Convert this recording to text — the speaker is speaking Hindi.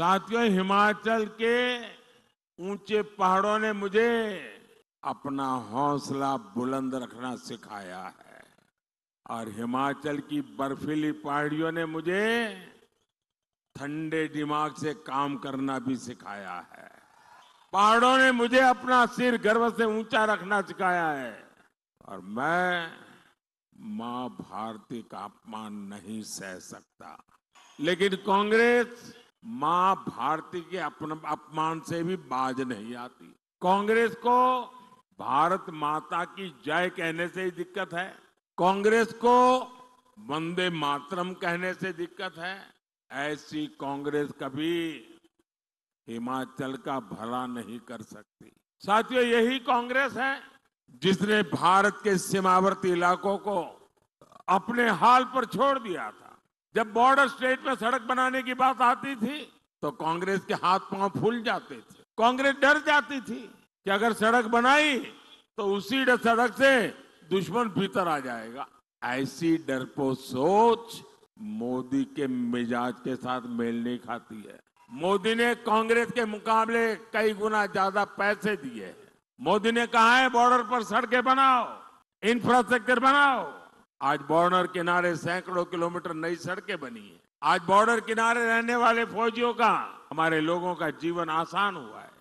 साथियों हिमाचल के ऊंचे पहाड़ों ने मुझे अपना हौसला बुलंद रखना सिखाया है और हिमाचल की बर्फीली पहाड़ियों ने मुझे ठंडे दिमाग से काम करना भी सिखाया है पहाड़ों ने मुझे अपना सिर गर्व से ऊंचा रखना सिखाया है और मैं मां भारती का अपमान नहीं सह सकता लेकिन कांग्रेस मां भारती के अपमान से भी बाज नहीं आती कांग्रेस को भारत माता की जय कहने से ही दिक्कत है कांग्रेस को वंदे मातरम कहने से दिक्कत है ऐसी कांग्रेस कभी हिमाचल का भला नहीं कर सकती साथियों यही कांग्रेस है जिसने भारत के सीमावर्ती इलाकों को अपने हाल पर छोड़ दिया था जब बॉर्डर स्टेट में सड़क बनाने की बात आती थी तो कांग्रेस के हाथ पांव फूल जाते थे कांग्रेस डर जाती थी कि अगर सड़क बनाई तो उसी सड़क से दुश्मन भीतर आ जाएगा ऐसी डरपो सोच मोदी के मिजाज के साथ मेल नहीं खाती है मोदी ने कांग्रेस के मुकाबले कई गुना ज्यादा पैसे दिए हैं मोदी ने कहा है बॉर्डर पर सड़कें बनाओ इंफ्रास्ट्रक्चर बनाओ आज बॉर्डर किनारे सैकड़ों किलोमीटर नई सड़कें बनी है आज बॉर्डर किनारे रहने वाले फौजियों का हमारे लोगों का जीवन आसान हुआ है